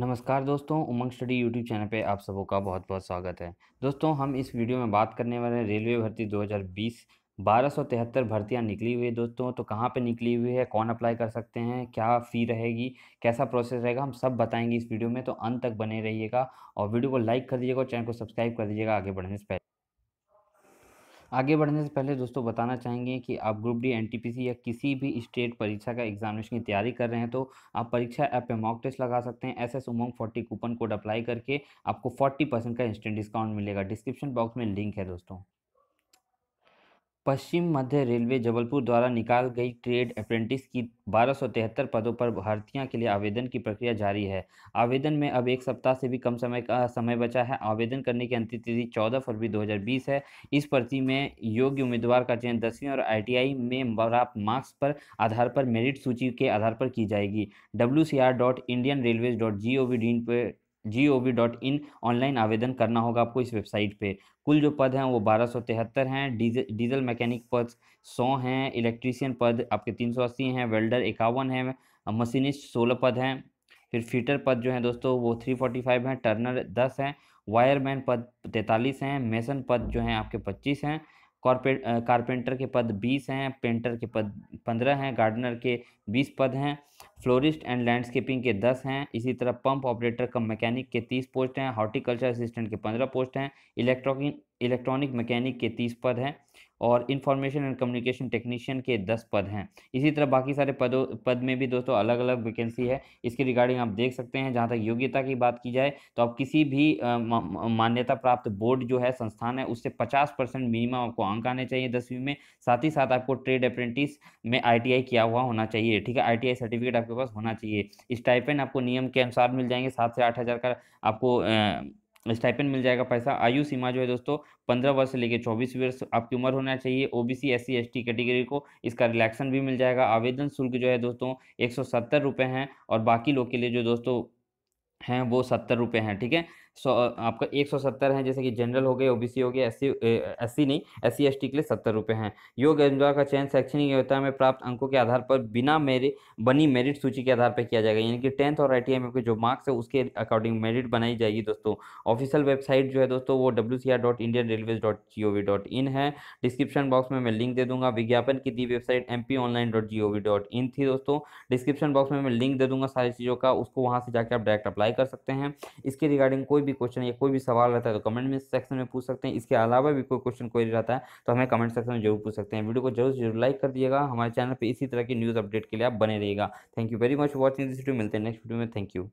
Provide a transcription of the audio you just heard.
नमस्कार दोस्तों उमंग study YouTube channel पे आप सबों का बहुत बहुत स्वागत है दोस्तों हम इस वीडियो में बात करने वाले हैं रेलवे भर्ती 2020 1273 भर्तियां निकली हुई है दोस्तों तो कहाँ पे निकली हुई है कौन अप्लाई कर सकते हैं क्या फ़ी रहेगी कैसा प्रोसेस रहेगा हम सब बताएंगे इस वीडियो में तो अंत तक बने रहिएगा और वीडियो को लाइक कर दीजिएगा और चैनल को सब्सक्राइब कर दीजिएगा आगे बढ़ने से पहले आगे बढ़ने से पहले दोस्तों बताना चाहेंगे कि आप ग्रुप डी एन या किसी भी स्टेट परीक्षा का एग्जामिनेशन की तैयारी कर रहे हैं तो आप परीक्षा ऐप पे मॉक टेस्ट लगा सकते हैं S S Umang forty coupon code apply करके आपको फोर्टी परसेंट का इंस्टेंट डिस्काउंट मिलेगा डिस्क्रिप्शन बॉक्स में लिंक है दोस्तों पश्चिम मध्य रेलवे जबलपुर द्वारा निकाल गई ट्रेड अप्रेंटिस की बारह पदों पर भर्तियाँ के लिए आवेदन की प्रक्रिया जारी है आवेदन में अब एक सप्ताह से भी कम समय का समय बचा है आवेदन करने की अंतिम तिथि 14 फरवरी 2020 है इस पर्ची में योग्य उम्मीदवार का चयन दसवीं और आईटीआई में प्राप्त मार्क्स पर आधार पर मेरिट सूची के आधार पर की जाएगी W G O V dot in online आवेदन करना होगा आपको इस वेबसाइट पे कुल जो पद हैं वो बारह सौ तिहत्तर हैं डीजल डीजल मैकेनिक पद सौ हैं इलेक्ट्रीशियन पद आपके तीन सौ अस्सी हैं वेल्डर इक्यावन है मशीनिस्ट सोलह पद हैं फिर फीटर पद जो हैं दोस्तों वो थ्री फोर्टी फाइव हैं टर्नर दस हैं वायरमैन पद तैंतालीस हैं मेसन पद जो हैं आपके पच्चीस हैं कॉरपेट कारपेंटर के पद बीस हैं पेंटर के पद पंद्रह हैं गार्डनर के बीस पद हैं फ्लोरिस्ट एंड लैंडस्केपिंग के दस हैं इसी तरह पंप ऑपरेटर कम मैकेनिक के तीस पोस्ट हैं हॉर्टिकल्चर असिस्टेंट के पंद्रह पोस्ट हैं इलेक्ट्रॉनिक इलेक्ट्रॉनिक मैकेनिक के तीस पद हैं और इन्फॉर्मेशन एंड कम्युनिकेशन टेक्नीशियन के दस पद हैं इसी तरह बाकी सारे पदों पद में भी दोस्तों अलग अलग वैकेंसी है इसके रिगार्डिंग आप देख सकते हैं जहाँ तक योग्यता की बात की जाए तो आप किसी भी मान्यता प्राप्त बोर्ड जो है संस्थान है उससे पचास परसेंट मिनिमम आपको अंक आने चाहिए दसवीं में साथ ही साथ आपको ट्रेड अप्रेंटिस में आई किया हुआ होना चाहिए ठीक है आई सर्टिफिकेट आपके पास होना चाहिए स्टाइपेंड आपको नियम के अनुसार मिल जाएंगे सात से आठ हज़ार का आपको स्टाइपेंड मिल जाएगा पैसा आयु सीमा जो है दोस्तों पंद्रह वर्ष से लेकर चौबीस वर्ष आपकी उम्र होना चाहिए ओबीसी एससी एसटी कैटेगरी को इसका रिलैक्सन भी मिल जाएगा आवेदन शुल्क जो है दोस्तों एक सौ सत्तर रुपये हैं और बाकी लोग के लिए जो दोस्तों हैं वो सत्तर रुपये हैं ठीक है सौ आपका एक सौ सत्तर है जैसे कि जनरल हो गए सी हो गए एस सी एस सी नहीं एस सी एस टी के लिए सत्तर रुपये हैं योग उम्मीदवार का चयन शैक्षणिक योग्यता में प्राप्त अंकों के आधार पर बिना मेरे बनी मेरिट सूची के आधार पर किया जाएगा यानी कि टेंथ और आई टी में जो मार्क्स है उसके अकॉर्डिंग मेरिट बनाई जाएगी दोस्तों ऑफिशियल वेबसाइट जो है दोस्तों वो W dot dot dot Indian railways G O V in है डिस्क्रिप्शन बॉक्स में मैं लिंक दे दूंगा विज्ञापन की the website M P online dot dot G O V in थी दोस्तों डिस्क्रिप्शन बॉक्स में मैं लिंक दे दूंगा सारी चीज़ों का उसको वहाँ से जाकर आप डायरेक्ट अप्लाई कर सकते हैं इसके रिगार्डिंग कोई कोई भी क्वेश्चन या कोई भी सवाल रहता है तो कमेंट में सेक्शन में पूछ सकते हैं इसके अलावा भी कोई क्वेश्चन कोई रहता है तो हमें कमेंट सेक्शन में जरूर पूछ सकते हैं वीडियो को जरूर जरूर लाइक कर दिएगा हमारे चैनल पर इसी तरह की न्यूज़ अपडेट के लिए आप बने रहिएगा thank you very much watching this video मिलते हैं नेक्स्ट वीडियो में थैंक यू